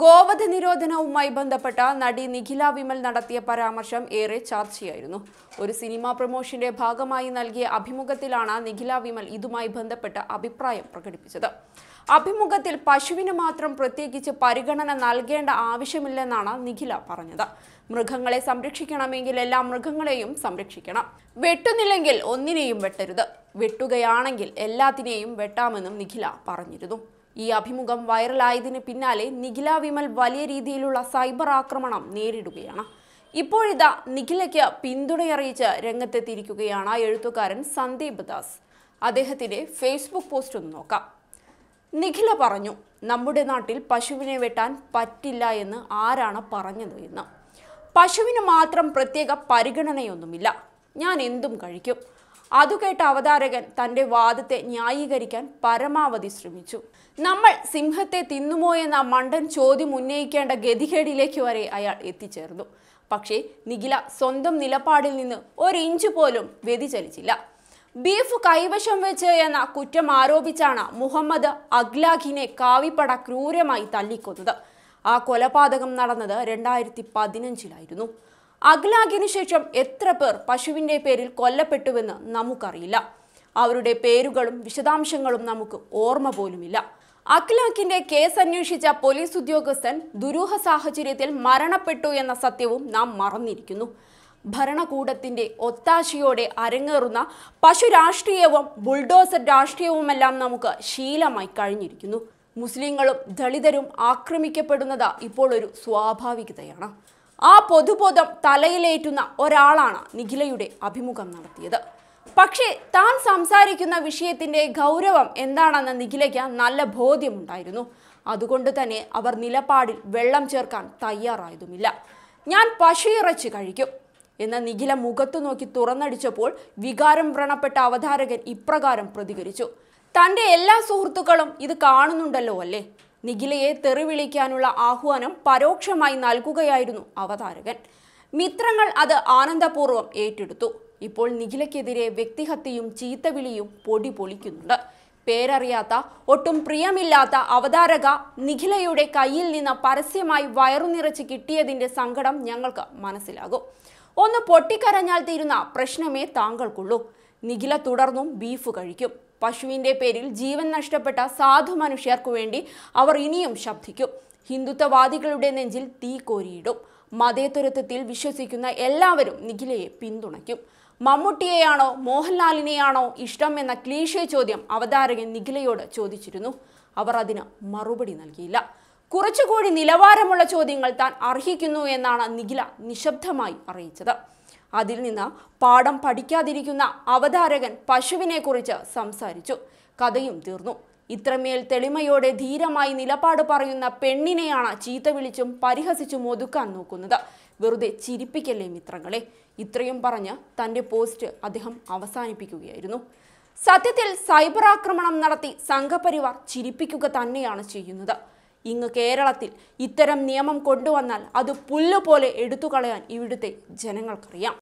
ഗോവധ നിരോധനവുമായി ബന്ധപ്പെട്ട നടി നിഖില വിമൽ നടത്തിയ പരാമർശം ഏറെ ചർച്ചയായിരുന്നു ഒരു സിനിമ പ്രൊമോഷന്റെ ഭാഗമായി നൽകിയ അഭിമുഖത്തിലാണ് നിഖില വിമൽ ഇതുമായി ബന്ധപ്പെട്ട അഭിപ്രായം പ്രകടിപ്പിച്ചത് അഭിമുഖത്തിൽ പശുവിന് മാത്രം പ്രത്യേകിച്ച് പരിഗണന നൽകേണ്ട ആവശ്യമില്ലെന്നാണ് നിഖില പറഞ്ഞത് മൃഗങ്ങളെ സംരക്ഷിക്കണമെങ്കിൽ എല്ലാ മൃഗങ്ങളെയും സംരക്ഷിക്കണം വെട്ടുന്നില്ലെങ്കിൽ ഒന്നിനെയും വെട്ടരുത് വെട്ടുകയാണെങ്കിൽ എല്ലാത്തിനെയും വെട്ടാമെന്നും നിഖില പറഞ്ഞിരുന്നു ഈ അഭിമുഖം വൈറലായതിന് പിന്നാലെ നിഖില വിമൽ വലിയ രീതിയിലുള്ള സൈബർ ആക്രമണം നേരിടുകയാണ് ഇപ്പോഴിതാ നിഖിലയ്ക്ക് പിന്തുണയറിയിച്ച് രംഗത്തെത്തിയിരിക്കുകയാണ് എഴുത്തുകാരൻ സന്ദീപ് ദാസ് അദ്ദേഹത്തിൻ്റെ ഫേസ്ബുക്ക് പോസ്റ്റ് ഒന്ന് നോക്കാം നിഖില പറഞ്ഞു നമ്മുടെ നാട്ടിൽ പശുവിനെ വെട്ടാൻ പറ്റില്ല എന്ന് ആരാണ് പറഞ്ഞത് എന്ന് പശുവിന് മാത്രം പ്രത്യേക പരിഗണനയൊന്നുമില്ല ഞാൻ എന്തും കഴിക്കും അതുകേട്ട അവതാരകൻ തൻ്റെ വാദത്തെ ന്യായീകരിക്കാൻ പരമാവധി ശ്രമിച്ചു നമ്മൾ സിംഹത്തെ തിന്നുമോ എന്ന മണ്ടൻ ചോദ്യം ഉന്നയിക്കേണ്ട ഗതികേടിലേക്ക് വരെ അയാൾ എത്തിച്ചേർന്നു പക്ഷേ നിഖില സ്വന്തം നിലപാടിൽ നിന്ന് ഒരിഞ്ചു പോലും വ്യതിചലിച്ചില്ല ബീഫ് കൈവശം വെച്ച് എന്ന കുറ്റം ആരോപിച്ചാണ് മുഹമ്മദ് അഗ്ലാഖിനെ കാവിപ്പട ക്രൂരമായി തല്ലിക്കൊന്നത് ആ കൊലപാതകം നടന്നത് രണ്ടായിരത്തി പതിനഞ്ചിലായിരുന്നു അഗ്ലാഖിന് ശേഷം എത്ര പേർ പശുവിൻ്റെ പേരിൽ കൊല്ലപ്പെട്ടുവെന്ന് നമുക്കറിയില്ല അവരുടെ പേരുകളും വിശദാംശങ്ങളും നമുക്ക് ഓർമ്മ പോലുമില്ല അഖ്ലാഖിന്റെ കേസ് അന്വേഷിച്ച പോലീസ് ഉദ്യോഗസ്ഥൻ ദുരൂഹ സാഹചര്യത്തിൽ മരണപ്പെട്ടു എന്ന സത്യവും നാം മറന്നിരിക്കുന്നു ഭരണകൂടത്തിന്റെ ഒത്താശയോടെ അരങ്ങേറുന്ന പശു രാഷ്ട്രീയവും ബുൾഡോസർ രാഷ്ട്രീയവുമെല്ലാം നമുക്ക് ശീലമായി കഴിഞ്ഞിരിക്കുന്നു മുസ്ലിങ്ങളും ദളിതരും ആക്രമിക്കപ്പെടുന്നത് ഇപ്പോൾ ഒരു സ്വാഭാവികതയാണ് ആ പൊതുബോധം തലയിലേറ്റുന്ന ഒരാളാണ് നിഖിലയുടെ അഭിമുഖം നടത്തിയത് പക്ഷേ താൻ സംസാരിക്കുന്ന വിഷയത്തിന്റെ ഗൗരവം എന്താണെന്ന് നിഖിലയ്ക്ക് നല്ല ബോധ്യമുണ്ടായിരുന്നു അതുകൊണ്ട് തന്നെ അവർ നിലപാടിൽ വെള്ളം ചേർക്കാൻ തയ്യാറായതുമില്ല ഞാൻ ഇറച്ചി കഴിക്കും എന്ന നിഖില മുഖത്തു നോക്കി തുറന്നടിച്ചപ്പോൾ വികാരം വ്രണപ്പെട്ട അവതാരകൻ ഇപ്രകാരം പ്രതികരിച്ചു തൻ്റെ എല്ലാ സുഹൃത്തുക്കളും ഇത് കാണുന്നുണ്ടല്ലോ അല്ലേ നിഖിലയെ തെറിവിളിക്കാനുള്ള ആഹ്വാനം പരോക്ഷമായി നൽകുകയായിരുന്നു അവതാരകൻ മിത്രങ്ങൾ അത് ആനന്ദപൂർവ്വം ഏറ്റെടുത്തു ഇപ്പോൾ നിഖിലയ്ക്കെതിരെ വ്യക്തിഹത്യയും ചീത്തവിളിയും പൊടി പൊളിക്കുന്നുണ്ട് പേരറിയാത്ത ഒട്ടും പ്രിയമില്ലാത്ത അവതാരക നിഖിലയുടെ കയ്യിൽ നിന്ന് പരസ്യമായി വയറുനിറച്ച് കിട്ടിയതിൻ്റെ സങ്കടം ഞങ്ങൾക്ക് മനസ്സിലാകും ഒന്ന് പൊട്ടിക്കരഞ്ഞാൽ തീരുന്ന പ്രശ്നമേ താങ്കൾക്കുള്ളൂ നിഖില തുടർന്നും ബീഫ് കഴിക്കും പശുവിൻ്റെ പേരിൽ ജീവൻ നഷ്ടപ്പെട്ട സാധു മനുഷ്യർക്കു വേണ്ടി അവർ ഇനിയും ശബ്ദിക്കും ഹിന്ദുത്വവാദികളുടെ നെഞ്ചിൽ തീ കോരിയിടും മതേതരത്വത്തിൽ വിശ്വസിക്കുന്ന എല്ലാവരും നിഖിലയെ പിന്തുണയ്ക്കും മമ്മൂട്ടിയെയാണോ മോഹൻലാലിനെയാണോ ഇഷ്ടം എന്ന ക്ലീശേ ചോദ്യം അവതാരകൻ നിഖിലയോട് ചോദിച്ചിരുന്നു അവർ അതിന് മറുപടി നൽകിയില്ല കുറച്ചുകൂടി നിലവാരമുള്ള ചോദ്യങ്ങൾ താൻ അർഹിക്കുന്നു എന്നാണ് നിഖില നിശബ്ദമായി അറിയിച്ചത് അതിൽ നിന്ന് പാഠം പഠിക്കാതിരിക്കുന്ന അവതാരകൻ പശുവിനെക്കുറിച്ച് സംസാരിച്ചു കഥയും തീർന്നു ഇത്രമേൽ തെളിമയോടെ ധീരമായി നിലപാട് പറയുന്ന പെണ്ണിനെയാണ് ചീത്ത വിളിച്ചും പരിഹസിച്ചും ഒതുക്കാൻ നോക്കുന്നത് വെറുതെ ചിരിപ്പിക്കല്ലേ മിത്രങ്ങളെ ഇത്രയും പറഞ്ഞ് തൻ്റെ പോസ്റ്റ് അദ്ദേഹം അവസാനിപ്പിക്കുകയായിരുന്നു സത്യത്തിൽ സൈബർ ആക്രമണം നടത്തി സംഘപരിവാർ ചിരിപ്പിക്കുക തന്നെയാണ് ചെയ്യുന്നത് ഇങ്ങ് കേരളത്തിൽ ഇത്തരം നിയമം കൊണ്ടുവന്നാൽ അത് പുല്ലുപോലെ എടുത്തു കളയാൻ ഇവിടുത്തെ ജനങ്ങൾക്കറിയാം